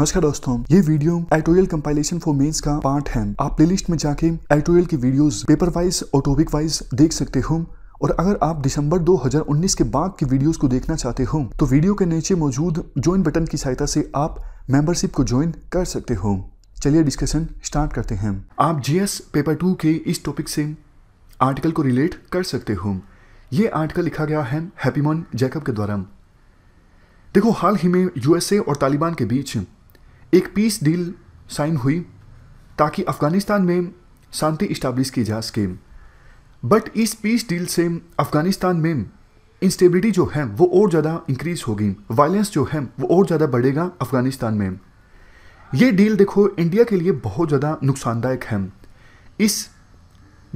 नमस्कार दोस्तों ये video editorial compilation for mains का पार्ट है आप प्लेलिस्ट में जाके एटोरियल की वीडियोस पेपर वाइज और टॉपिक वाइज देख सकते हो और अगर आप दिसंबर 2019 के बाद की वीडियोस को देखना चाहते हो तो वीडियो के नीचे मौजूद ज्वाइन बटन की सहायता से आप मेंबरशिप को ज्वाइन कर सकते हो चलिए डिस्कशन स्टार्ट करते हैं आप जी पेपर टू के इस टॉपिक से आर्टिकल को रिलेट कर सकते हो ये आर्टिकल लिखा गया है हैप्पीमॉन जैकब के द्वारा देखो हाल ही में यूएसए और तालिबान के बीच एक पीस डील साइन हुई ताकि अफगानिस्तान में शांति इस्टाब्लिश की जा सके बट इस पीस डील से अफगानिस्तान में इंस्टेबिलिटी जो है वो और ज़्यादा इंक्रीज होगी वायलेंस जो है वो और ज़्यादा बढ़ेगा अफगानिस्तान में ये डील देखो इंडिया के लिए बहुत ज़्यादा नुकसानदायक है इस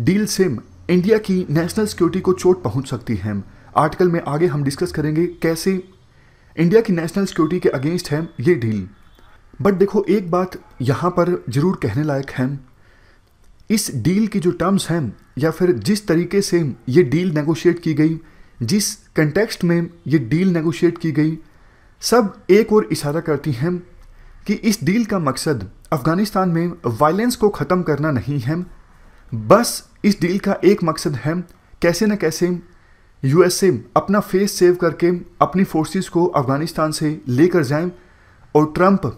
डील से इंडिया की नेशनल सिक्योरिटी को चोट पहुंच सकती है आर्टिकल में आगे हम डिस्कस करेंगे कैसे इंडिया की नेशनल सिक्योरिटी के अगेंस्ट है ये डील बट देखो एक बात यहाँ पर ज़रूर कहने लायक है इस डील की जो टर्म्स हैं या फिर जिस तरीके से ये डील नेगोशिएट की गई जिस कंटेक्स्ट में ये डील नेगोशिएट की गई सब एक और इशारा करती हैं कि इस डील का मकसद अफ़गानिस्तान में वायलेंस को ख़त्म करना नहीं है बस इस डील का एक मकसद है कैसे न कैसे यूएसए अपना फेस सेव करके अपनी फोर्सेस को अफ़गानिस्तान से लेकर जाएं और ट्रंप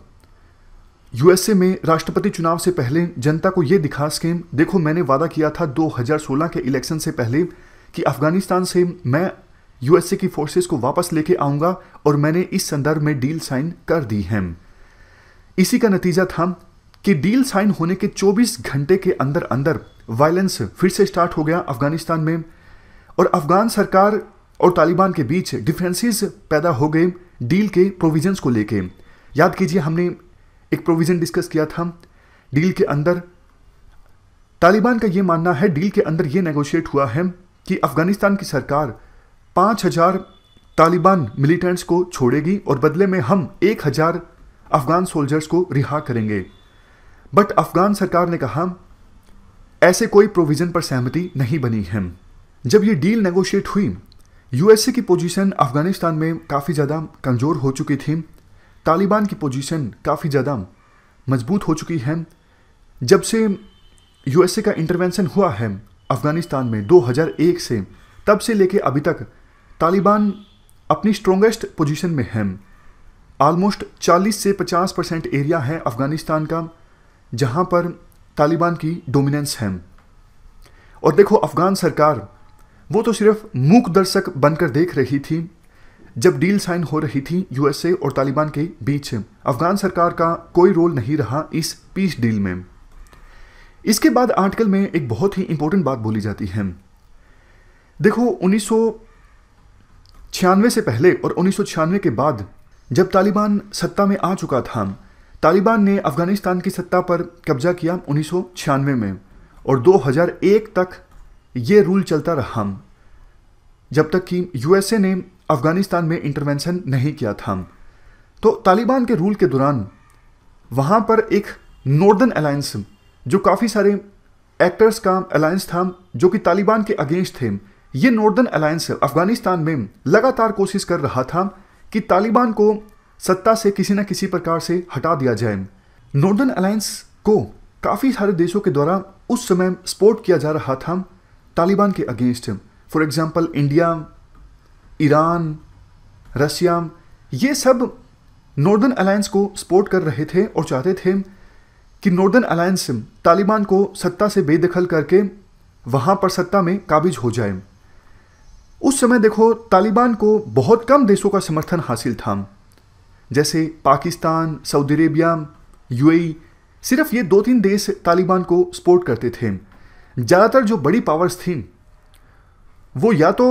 यूएसए में राष्ट्रपति चुनाव से पहले जनता को यह दिखा स्कीम देखो मैंने वादा किया था 2016 के इलेक्शन से पहले कि अफगानिस्तान से मैं यूएसए की फोर्सेस को वापस लेके आऊंगा और मैंने इस संदर्भ में डील साइन कर दी है इसी का नतीजा था कि डील साइन होने के 24 घंटे के अंदर अंदर वायलेंस फिर से स्टार्ट हो गया अफगानिस्तान में और अफगान सरकार और तालिबान के बीच डिफ्रेंसिस पैदा हो गए डील के प्रोविजंस को लेके याद कीजिए हमने एक प्रोविज़न डिस्कस किया था डील के अंदर तालिबान का यह मानना है डील के अंदर यह नेगोशिएट हुआ है कि अफ़गानिस्तान की सरकार पांच हज़ार तालिबान मिलिटेंट्स को छोड़ेगी और बदले में हम एक हज़ार अफ़गान सोल्जर्स को रिहा करेंगे बट अफ़गान सरकार ने कहा ऐसे कोई प्रोविज़न पर सहमति नहीं बनी है जब ये डील नेगोशिएट हुई यूएसए की पोजीशन अफ़गानिस्तान में काफ़ी ज़्यादा कमज़ोर हो चुकी थी तालिबान की पोजीशन काफ़ी ज़्यादा मजबूत हो चुकी है जब से यूएसए का इंटरवेंशन हुआ है अफ़गानिस्तान में 2001 से तब से लेके अभी तक तालिबान अपनी स्ट्रोंगेस्ट पोजीशन में है ऑलमोस्ट 40 से 50 परसेंट एरिया है अफ़गानिस्तान का जहां पर तालिबान की डोमिनेंस है और देखो अफ़गान सरकार वो तो सिर्फ मूक दर्शक बनकर देख रही थी जब डील साइन हो रही थी यूएसए और तालिबान के बीच अफगान सरकार का कोई रोल नहीं रहा इस पीस डील में इसके बाद आर्टिकल में एक बहुत ही इंपॉर्टेंट बात बोली जाती है देखो उन्नीस छियानवे से पहले और उन्नीस के बाद जब तालिबान सत्ता में आ चुका था तालिबान ने अफगानिस्तान की सत्ता पर कब्जा किया उन्नीस में और 2001 तक ये रूल चलता रहा जब तक कि यूएसए ने अफगानिस्तान में इंटरवेंशन नहीं किया था तो तालिबान के रूल के दौरान वहाँ पर एक नॉर्दर्न अलायंस जो काफ़ी सारे एक्टर्स का अलायंस था जो कि तालिबान के अगेंस्ट थे ये नॉर्दर्न अलायंस अफगानिस्तान में लगातार कोशिश कर रहा था कि तालिबान को सत्ता से किसी न किसी प्रकार से हटा दिया जाए नॉर्दर्न अलायंस को काफ़ी सारे देशों के द्वारा उस समय सपोर्ट किया जा रहा था तालिबान के against for example India Iran Russia ये सब नॉर्दर्न अलायंस को सपोर्ट कर रहे थे और चाहते थे कि नॉर्दर्न अलायंस तालिबान को सत्ता से बेदखल करके वहाँ पर सत्ता में काबिज हो जाए उस समय देखो तालिबान को बहुत कम देशों का समर्थन हासिल था जैसे पाकिस्तान सऊदी अरेबिया यूएई सिर्फ ये दो तीन देश तालिबान को सपोर्ट करते थे ज़्यादातर जो बड़ी पावर्स थीं वो या तो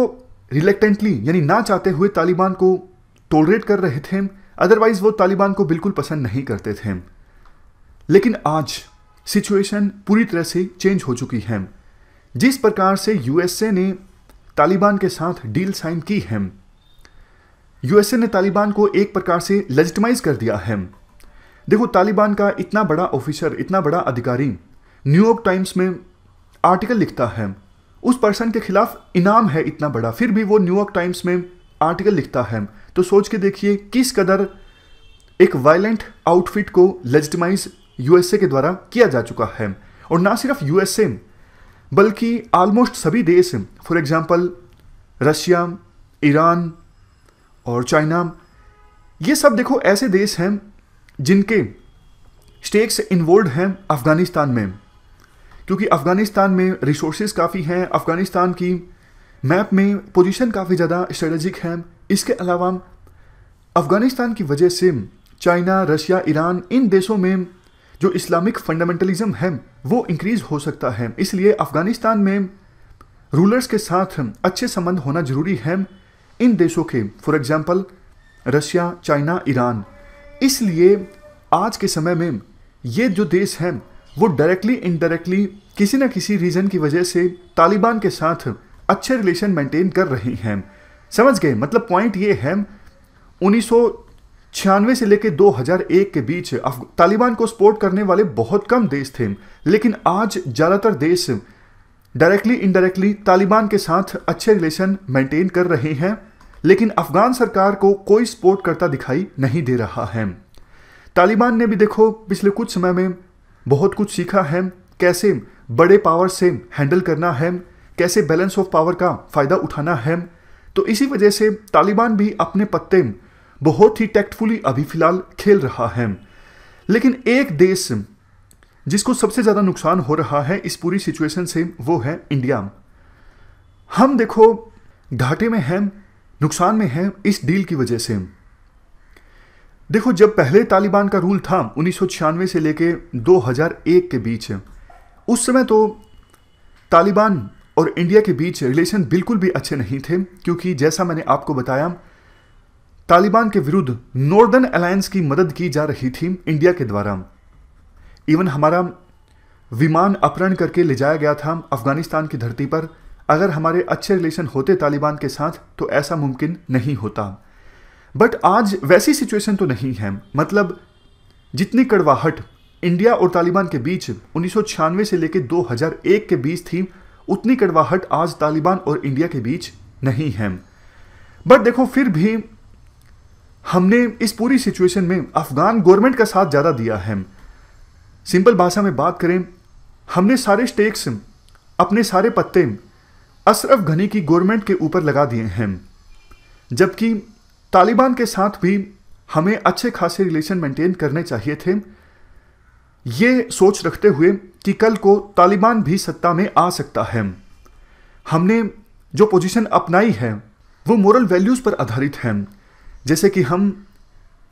रिलेक्टेंटली यानी ना चाहते हुए तालिबान को टोलरेट कर रहे थे अदरवाइज वो तालिबान को बिल्कुल पसंद नहीं करते थे लेकिन आज सिचुएशन पूरी तरह से चेंज हो चुकी है जिस प्रकार से यूएसए ने तालिबान के साथ डील साइन की है यूएसए ने तालिबान को एक प्रकार से लेजिटमाइज कर दिया है देखो तालिबान का इतना बड़ा ऑफिसर इतना बड़ा अधिकारी न्यूयॉर्क टाइम्स में आर्टिकल लिखता है उस पर्सन के खिलाफ इनाम है इतना बड़ा फिर भी वो न्यूयॉर्क टाइम्स में आर्टिकल लिखता है तो सोच के देखिए किस कदर एक वायलेंट आउटफिट को लेजिटिमाइज यूएसए के द्वारा किया जा चुका है और ना सिर्फ यूएसए बल्कि ऑलमोस्ट सभी देश फॉर एग्जाम्पल रशिया ईरान और चाइना ये सब देखो ऐसे देश हैं जिनके स्टेक्स इन्वॉल्व हैं अफगानिस्तान में क्योंकि अफ़गानिस्तान में रिसोर्स काफ़ी हैं अफ़गानिस्तान की मैप में पोजीशन काफ़ी ज़्यादा स्ट्रेटजिक है इसके अलावा अफ़गानिस्तान की वजह से चाइना रशिया ईरान इन देशों में जो इस्लामिक फंडामेंटलिज्म है वो इंक्रीज हो सकता है इसलिए अफ़गानिस्तान में रूलर्स के साथ अच्छे संबंध होना ज़रूरी है इन देशों के for example Russia China Iran इसलिए आज के समय में ये जो देश हैं वो डायरेक्टली इनडायरेक्टली किसी न किसी रीज़न की वजह से तालिबान के साथ अच्छे रिलेशन मेंटेन कर रही हैं समझ गए मतलब पॉइंट ये है उन्नीस छियानवे से लेकर 2001 के बीच तालिबान को सपोर्ट करने वाले बहुत कम देश थे लेकिन आज ज़्यादातर देश डायरेक्टली इनडायरेक्टली तालिबान के साथ अच्छे रिलेशन मेंटेन कर रहे हैं लेकिन अफगान सरकार को कोई सपोर्ट करता दिखाई नहीं दे रहा है तालिबान ने भी देखो पिछले कुछ समय में बहुत कुछ सीखा है कैसे बड़े पावर से हैंडल करना है कैसे बैलेंस ऑफ पावर का फ़ायदा उठाना है तो इसी वजह से तालिबान भी अपने पत्ते बहुत ही टैक्टफुली अभी फिलहाल खेल रहा है लेकिन एक देश जिसको सबसे ज़्यादा नुकसान हो रहा है इस पूरी सिचुएशन से वो है इंडिया हम देखो घाटे में हैं नुकसान में हैं इस डील की वजह से देखो जब पहले तालिबान का रूल था उन्नीस से लेके 2001 के बीच उस समय तो तालिबान और इंडिया के बीच रिलेशन बिल्कुल भी अच्छे नहीं थे क्योंकि जैसा मैंने आपको बताया तालिबान के विरुद्ध नॉर्दर्न अलायंस की मदद की जा रही थी इंडिया के द्वारा इवन हमारा विमान अपहरण करके ले जाया गया था अफगानिस्तान की धरती पर अगर हमारे अच्छे रिलेशन होते तालिबान के साथ तो ऐसा मुमकिन नहीं होता बट आज वैसी सिचुएशन तो नहीं है मतलब जितनी कड़वाहट इंडिया और तालिबान के बीच उन्नीस से लेकर 2001 के बीच थी उतनी कड़वाहट आज तालिबान और इंडिया के बीच नहीं है बट देखो फिर भी हमने इस पूरी सिचुएशन में अफगान गवर्नमेंट का साथ ज़्यादा दिया है सिंपल भाषा में बात करें हमने सारे स्टेक्स अपने सारे पत्ते अशरफ घनी की गवर्नमेंट के ऊपर लगा दिए हैं जबकि तालिबान के साथ भी हमें अच्छे खासे रिलेशन मेंटेन करने चाहिए थे ये सोच रखते हुए कि कल को तालिबान भी सत्ता में आ सकता है हमने जो पोजीशन अपनाई है वो मोरल वैल्यूज़ पर आधारित है जैसे कि हम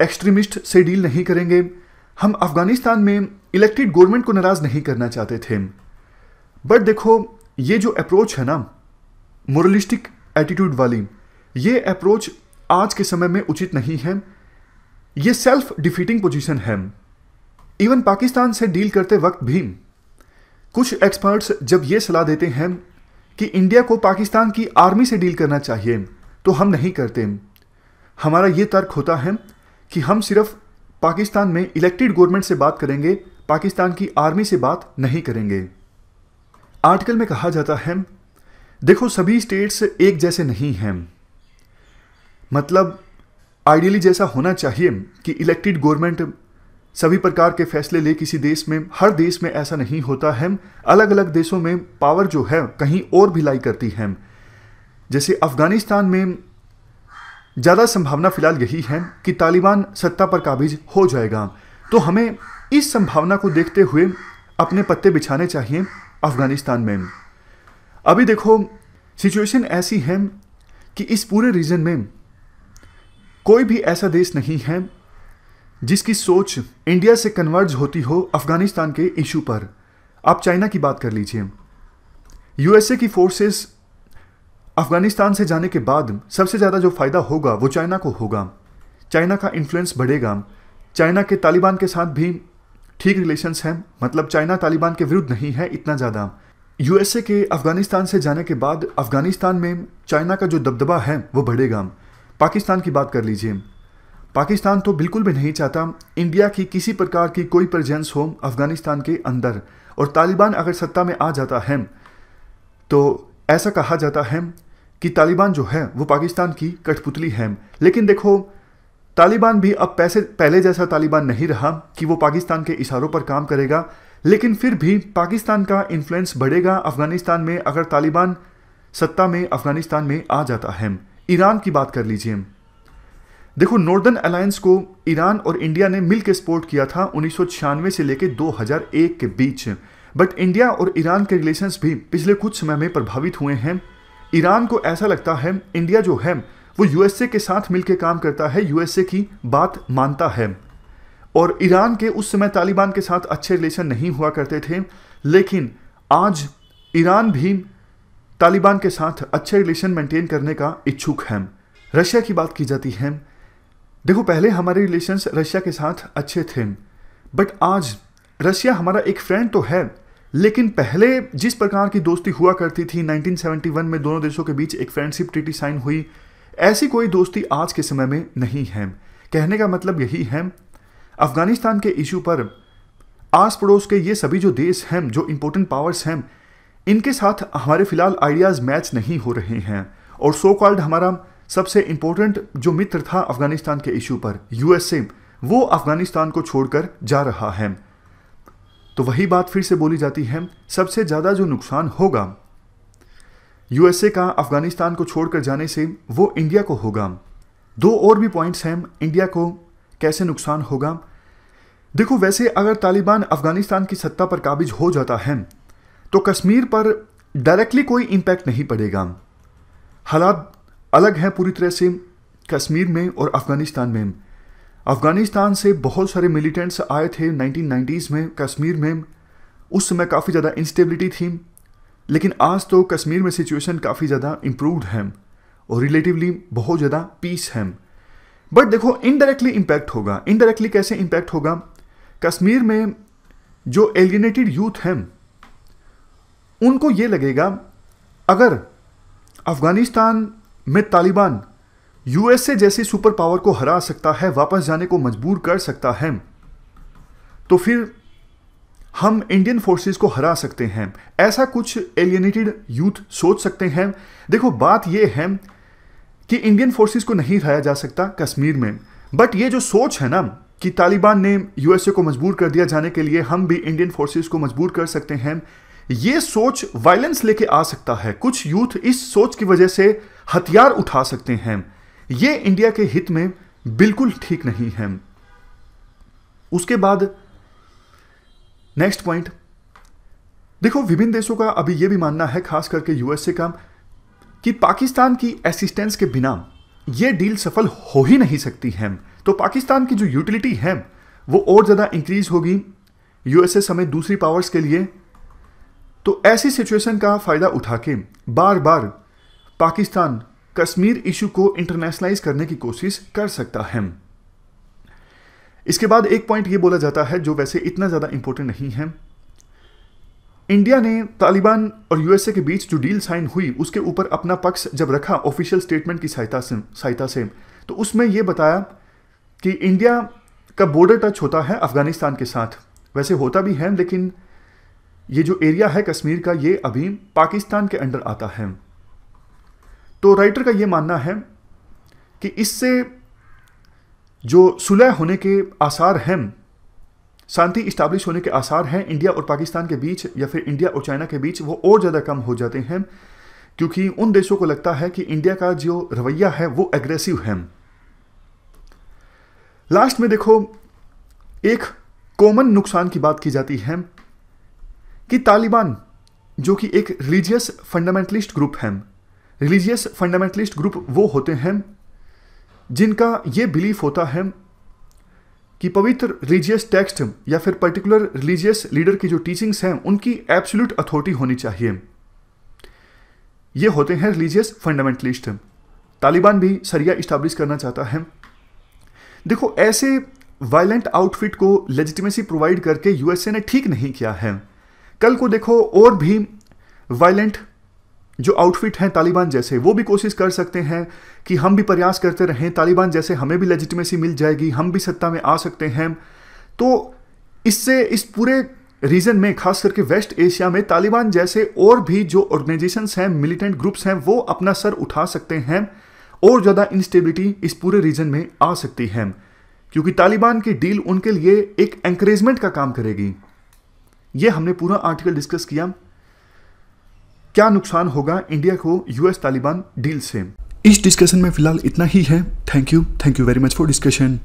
एक्सट्रीमिस्ट से डील नहीं करेंगे हम अफ़गानिस्तान में इलेक्टेड गवर्नमेंट को नाराज़ नहीं करना चाहते थे बट देखो ये जो अप्रोच है ना मोरलिस्टिक एटीट्यूड वाली ये अप्रोच आज के समय में उचित नहीं है यह सेल्फ डिफीटिंग पोजीशन है इवन पाकिस्तान से डील करते वक्त भी कुछ एक्सपर्ट्स जब ये सलाह देते हैं कि इंडिया को पाकिस्तान की आर्मी से डील करना चाहिए तो हम नहीं करते हमारा ये तर्क होता है कि हम सिर्फ पाकिस्तान में इलेक्टेड गवर्नमेंट से बात करेंगे पाकिस्तान की आर्मी से बात नहीं करेंगे आर्टिकल में कहा जाता है देखो सभी स्टेट्स एक जैसे नहीं हैं मतलब आइडियली जैसा होना चाहिए कि इलेक्टेड गवर्नमेंट सभी प्रकार के फैसले ले किसी देश में हर देश में ऐसा नहीं होता है अलग अलग देशों में पावर जो है कहीं और भी लाई करती है जैसे अफगानिस्तान में ज़्यादा संभावना फिलहाल यही है कि तालिबान सत्ता पर काबिज हो जाएगा तो हमें इस संभावना को देखते हुए अपने पत्ते बिछाने चाहिए अफगानिस्तान में अभी देखो सिचुएशन ऐसी है कि इस पूरे रीजन में कोई भी ऐसा देश नहीं है जिसकी सोच इंडिया से कन्वर्ज होती हो अफगानिस्तान के इशू पर आप चाइना की बात कर लीजिए यूएसए की फोर्सेस अफगानिस्तान से जाने के बाद सबसे ज़्यादा जो फ़ायदा होगा वो चाइना को होगा चाइना का इन्फ्लुएंस बढ़ेगा चाइना के तालिबान के साथ भी ठीक रिलेशंस हैं मतलब चाइना तालिबान के विरुद्ध नहीं है इतना ज़्यादा यूएसए के अफगानिस्तान से जाने के बाद अफगानिस्तान में चाइना का जो दबदबा है वो बढ़ेगा पाकिस्तान की बात कर लीजिए पाकिस्तान तो बिल्कुल भी नहीं चाहता इंडिया की किसी प्रकार की कोई प्रजेंस हो अफगानिस्तान के अंदर और तालिबान अगर सत्ता में आ जाता है तो ऐसा कहा जाता है कि तालिबान जो है वो पाकिस्तान की कठपुतली है लेकिन देखो तालिबान भी अब पैसे पहले जैसा तालिबान नहीं रहा कि वो पाकिस्तान के इशारों पर काम करेगा लेकिन फिर भी पाकिस्तान का इन्फ्लुएंस बढ़ेगा अफगानिस्तान में अगर तालिबान सत्ता में अफगानिस्तान में आ जाता है ईरान की बात कर लीजिए देखो नॉर्दर्न अलायंस को ईरान और इंडिया ने मिलकर सपोर्ट किया था उन्नीस से लेकर 2001 के बीच बट इंडिया और ईरान के रिलेशंस भी पिछले कुछ समय में प्रभावित हुए हैं ईरान को ऐसा लगता है इंडिया जो है वो यूएसए के साथ मिलकर काम करता है यूएसए की बात मानता है और ईरान के उस समय तालिबान के साथ अच्छे रिलेशन नहीं हुआ करते थे लेकिन आज ईरान भी तालिबान के साथ अच्छे रिलेशन मेंटेन करने का इच्छुक हैं रशिया की बात की जाती है देखो पहले हमारे रिलेशंस रशिया के साथ अच्छे थे बट आज रशिया हमारा एक फ्रेंड तो है लेकिन पहले जिस प्रकार की दोस्ती हुआ करती थी 1971 में दोनों देशों के बीच एक फ्रेंडशिप ट्रीटी साइन हुई ऐसी कोई दोस्ती आज के समय में नहीं है कहने का मतलब यही है अफगानिस्तान के इशू पर आस पड़ोस के ये सभी जो देश हैं जो इम्पोर्टेंट पावर्स हैं इनके साथ हमारे फिलहाल आइडियाज़ मैच नहीं हो रहे हैं और सो कॉल्ड हमारा सबसे इंपॉर्टेंट जो मित्र था अफगानिस्तान के इशू पर यूएसए वो अफगानिस्तान को छोड़कर जा रहा है तो वही बात फिर से बोली जाती है सबसे ज़्यादा जो नुकसान होगा यूएसए का अफगानिस्तान को छोड़कर जाने से वो इंडिया को होगा दो और भी पॉइंट्स हैं इंडिया को कैसे नुकसान होगा देखो वैसे अगर तालिबान अफगानिस्तान की सत्ता पर काबिज हो जाता है तो कश्मीर पर डायरेक्टली कोई इम्पैक्ट नहीं पड़ेगा हालात अलग हैं पूरी तरह से कश्मीर में और अफ़गानिस्तान में अफ़गानिस्तान से बहुत सारे मिलिटेंट्स आए थे 1990s में कश्मीर में उस समय काफ़ी ज़्यादा इंस्टेबिलिटी थी लेकिन आज तो कश्मीर में सिचुएशन काफ़ी ज़्यादा इम्प्रूवड है और रिलेटिवली बहुत ज़्यादा पीस है बट देखो इनडायरेक्टली इम्पैक्ट होगा इनडायरेक्टली कैसे इम्पैक्ट होगा कश्मीर में जो एलिनेटेड यूथ हैं उनको ये लगेगा अगर अफगानिस्तान में तालिबान यूएसए जैसी सुपर पावर को हरा सकता है वापस जाने को मजबूर कर सकता है तो फिर हम इंडियन फोर्सेस को हरा सकते हैं ऐसा कुछ एलियनेटेड यूथ सोच सकते हैं देखो बात यह है कि इंडियन फोर्सेस को नहीं हराया जा सकता कश्मीर में बट ये जो सोच है ना कि तालिबान ने यूएसए को मजबूर कर दिया जाने के लिए हम भी इंडियन फोर्सेस को मजबूर कर सकते हैं ये सोच वायलेंस लेके आ सकता है कुछ यूथ इस सोच की वजह से हथियार उठा सकते हैं ये इंडिया के हित में बिल्कुल ठीक नहीं है उसके बाद नेक्स्ट पॉइंट देखो विभिन्न देशों का अभी यह भी मानना है खास करके यूएसए का कि पाकिस्तान की असिस्टेंस के बिना यह डील सफल हो ही नहीं सकती है तो पाकिस्तान की जो यूटिलिटी है वो और ज़्यादा इंक्रीज होगी यूएसए समेत दूसरी पावर्स के लिए तो ऐसी सिचुएशन का फ़ायदा उठा के बार बार पाकिस्तान कश्मीर इशू को इंटरनेशनलाइज करने की कोशिश कर सकता है इसके बाद एक पॉइंट यह बोला जाता है जो वैसे इतना ज़्यादा इंपॉर्टेंट नहीं है इंडिया ने तालिबान और यूएसए के बीच जो डील साइन हुई उसके ऊपर अपना पक्ष जब रखा ऑफिशियल स्टेटमेंट की सहायता से सहायता से तो उसमें यह बताया कि इंडिया का बॉर्डर टच होता है अफगानिस्तान के साथ वैसे होता भी है लेकिन ये जो एरिया है कश्मीर का ये अभी पाकिस्तान के अंडर आता है तो राइटर का ये मानना है कि इससे जो सुलह होने के आसार हैं शांति इस्टाब्लिश होने के आसार हैं इंडिया और पाकिस्तान के बीच या फिर इंडिया और चाइना के बीच वो और ज़्यादा कम हो जाते हैं क्योंकि उन देशों को लगता है कि इंडिया का जो रवैया है वो एग्रेसिव है लास्ट में देखो एक कॉमन नुकसान की बात की जाती है कि तालिबान जो कि एक रिलीजियस फंडामेंटलिस्ट ग्रुप है रिलीजियस फंडामेंटलिस्ट ग्रुप वो होते हैं जिनका ये बिलीफ होता है कि पवित्र रिलीजियस टेक्स्ट या फिर पर्टिकुलर रिलीजियस लीडर की जो टीचिंग्स हैं उनकी एब्सोल्यूट अथॉरिटी होनी चाहिए ये होते हैं रिलीजियस फंडामेंटलिस्ट तालिबान भी सरिया इस्टाब्लिश करना चाहता है देखो ऐसे वायलेंट आउटफिट को लेजिटिमेसी प्रोवाइड करके यूएसए ने ठीक नहीं किया है कल को देखो और भी वायलेंट जो आउटफिट हैं तालिबान जैसे वो भी कोशिश कर सकते हैं कि हम भी प्रयास करते रहें तालिबान जैसे हमें भी लेजिटमेसी मिल जाएगी हम भी सत्ता में आ सकते हैं तो इससे इस पूरे रीजन में खास करके वेस्ट एशिया में तालिबान जैसे और भी जो ऑर्गेनाइजेशन हैं मिलिटेंट ग्रुप्स हैं वो अपना सर उठा सकते हैं और ज़्यादा इंस्टेबिलिटी इस पूरे रीजन में आ सकती है क्योंकि तालिबान की डील उनके लिए एक एंकरेजमेंट का काम करेगी ये हमने पूरा आर्टिकल डिस्कस किया क्या नुकसान होगा इंडिया को यूएस तालिबान डील से इस डिस्कशन में फिलहाल इतना ही है thank you thank you very much for discussion